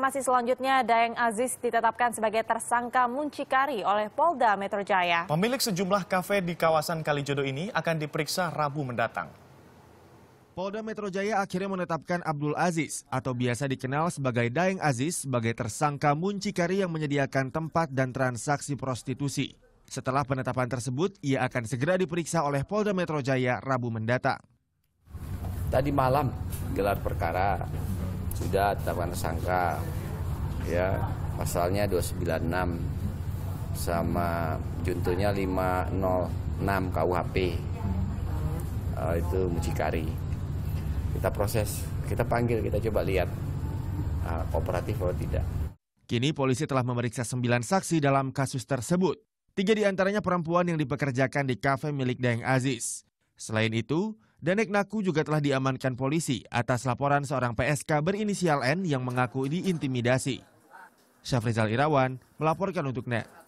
informasi selanjutnya, Daeng Aziz ditetapkan sebagai tersangka muncikari oleh Polda Metro Jaya. Pemilik sejumlah kafe di kawasan Kalijodo ini akan diperiksa Rabu mendatang. Polda Metro Jaya akhirnya menetapkan Abdul Aziz atau biasa dikenal sebagai Daeng Aziz sebagai tersangka muncikari yang menyediakan tempat dan transaksi prostitusi. Setelah penetapan tersebut, ia akan segera diperiksa oleh Polda Metro Jaya Rabu mendatang. Tadi malam gelar perkara sudah tetapkan tersangka ya pasalnya 296 sama juntunya 506 KUHP uh, eh, itu mucikari kita proses kita panggil kita coba lihat uh, eh, kooperatif atau tidak kini polisi telah memeriksa 9 saksi dalam kasus tersebut tiga diantaranya perempuan yang dipekerjakan di kafe milik Daeng Aziz selain itu Danek Naku juga telah diamankan polisi atas laporan seorang PSK berinisial N yang mengaku diintimidasi. Syafrizal Irawan melaporkan untuk NET.